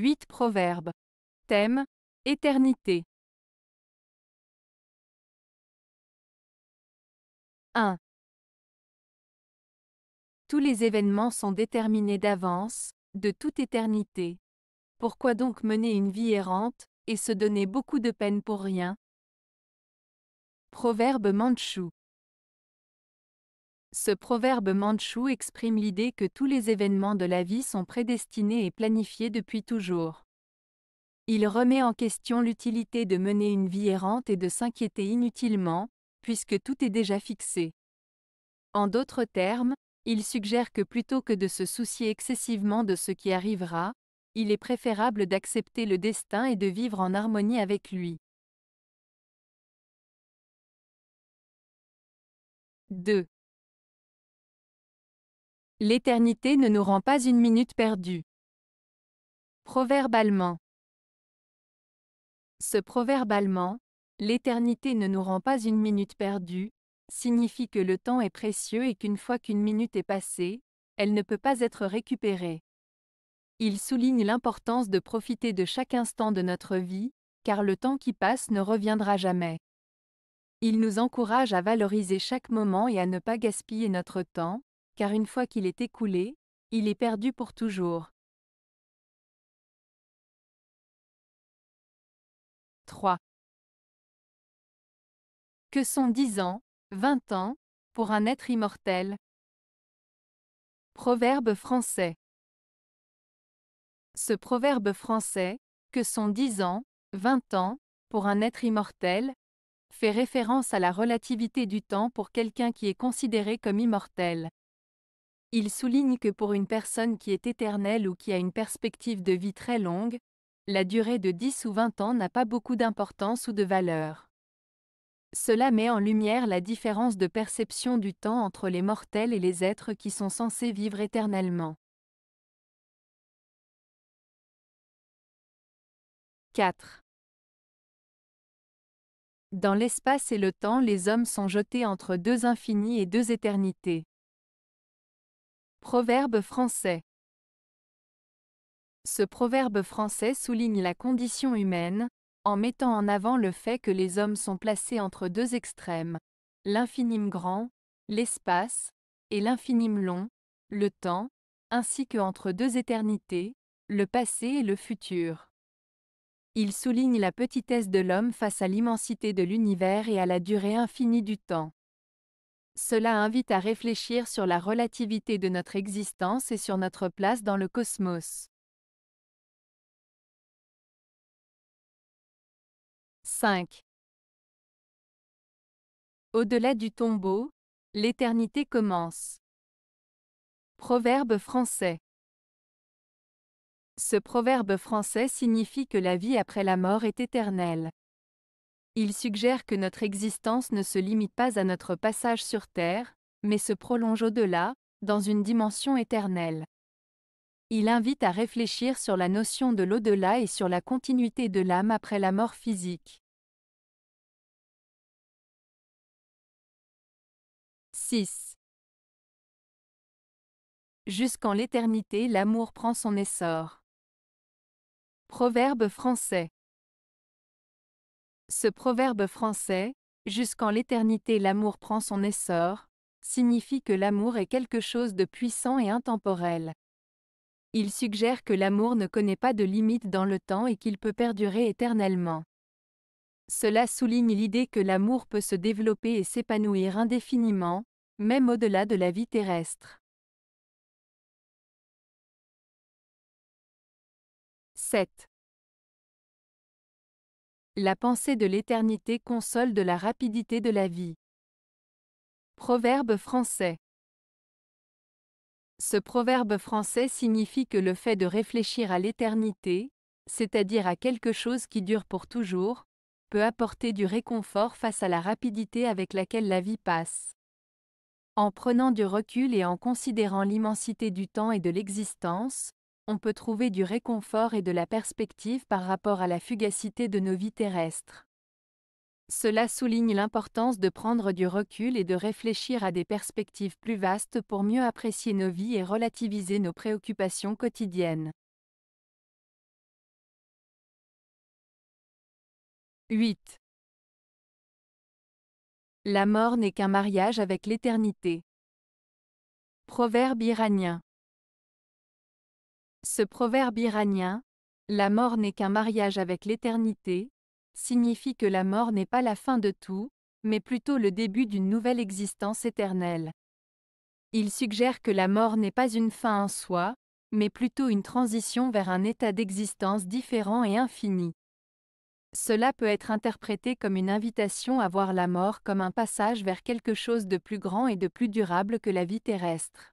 8 Proverbes. Thème Éternité. 1. Tous les événements sont déterminés d'avance, de toute éternité. Pourquoi donc mener une vie errante, et se donner beaucoup de peine pour rien Proverbe mandchou. Ce proverbe mandchou exprime l'idée que tous les événements de la vie sont prédestinés et planifiés depuis toujours. Il remet en question l'utilité de mener une vie errante et de s'inquiéter inutilement, puisque tout est déjà fixé. En d'autres termes, il suggère que plutôt que de se soucier excessivement de ce qui arrivera, il est préférable d'accepter le destin et de vivre en harmonie avec lui. 2. L'éternité ne nous rend pas une minute perdue. Proverbe Ce proverbe allemand, L'éternité ne nous rend pas une minute perdue, signifie que le temps est précieux et qu'une fois qu'une minute est passée, elle ne peut pas être récupérée. Il souligne l'importance de profiter de chaque instant de notre vie, car le temps qui passe ne reviendra jamais. Il nous encourage à valoriser chaque moment et à ne pas gaspiller notre temps, car une fois qu'il est écoulé, il est perdu pour toujours. 3. Que sont 10 ans, 20 ans, pour un être immortel Proverbe français. Ce proverbe français, que sont 10 ans, 20 ans, pour un être immortel, fait référence à la relativité du temps pour quelqu'un qui est considéré comme immortel. Il souligne que pour une personne qui est éternelle ou qui a une perspective de vie très longue, la durée de 10 ou 20 ans n'a pas beaucoup d'importance ou de valeur. Cela met en lumière la différence de perception du temps entre les mortels et les êtres qui sont censés vivre éternellement. 4. Dans l'espace et le temps, les hommes sont jetés entre deux infinis et deux éternités. Proverbe français. Ce proverbe français souligne la condition humaine, en mettant en avant le fait que les hommes sont placés entre deux extrêmes, l'infinime grand, l'espace, et l'infinime long, le temps, ainsi que entre deux éternités, le passé et le futur. Il souligne la petitesse de l'homme face à l'immensité de l'univers et à la durée infinie du temps. Cela invite à réfléchir sur la relativité de notre existence et sur notre place dans le cosmos. 5. Au-delà du tombeau, l'éternité commence. Proverbe français. Ce proverbe français signifie que la vie après la mort est éternelle. Il suggère que notre existence ne se limite pas à notre passage sur Terre, mais se prolonge au-delà, dans une dimension éternelle. Il invite à réfléchir sur la notion de l'au-delà et sur la continuité de l'âme après la mort physique. 6. Jusqu'en l'éternité, l'amour prend son essor. Proverbe français. Ce proverbe français, Jusqu'en l'éternité l'amour prend son essor, signifie que l'amour est quelque chose de puissant et intemporel. Il suggère que l'amour ne connaît pas de limite dans le temps et qu'il peut perdurer éternellement. Cela souligne l'idée que l'amour peut se développer et s'épanouir indéfiniment, même au-delà de la vie terrestre. 7. La pensée de l'éternité console de la rapidité de la vie. Proverbe français. Ce proverbe français signifie que le fait de réfléchir à l'éternité, c'est-à-dire à quelque chose qui dure pour toujours, peut apporter du réconfort face à la rapidité avec laquelle la vie passe. En prenant du recul et en considérant l'immensité du temps et de l'existence, on peut trouver du réconfort et de la perspective par rapport à la fugacité de nos vies terrestres. Cela souligne l'importance de prendre du recul et de réfléchir à des perspectives plus vastes pour mieux apprécier nos vies et relativiser nos préoccupations quotidiennes. 8. La mort n'est qu'un mariage avec l'éternité. Proverbe iranien. Ce proverbe iranien, La mort n'est qu'un mariage avec l'éternité, signifie que la mort n'est pas la fin de tout, mais plutôt le début d'une nouvelle existence éternelle. Il suggère que la mort n'est pas une fin en soi, mais plutôt une transition vers un état d'existence différent et infini. Cela peut être interprété comme une invitation à voir la mort comme un passage vers quelque chose de plus grand et de plus durable que la vie terrestre.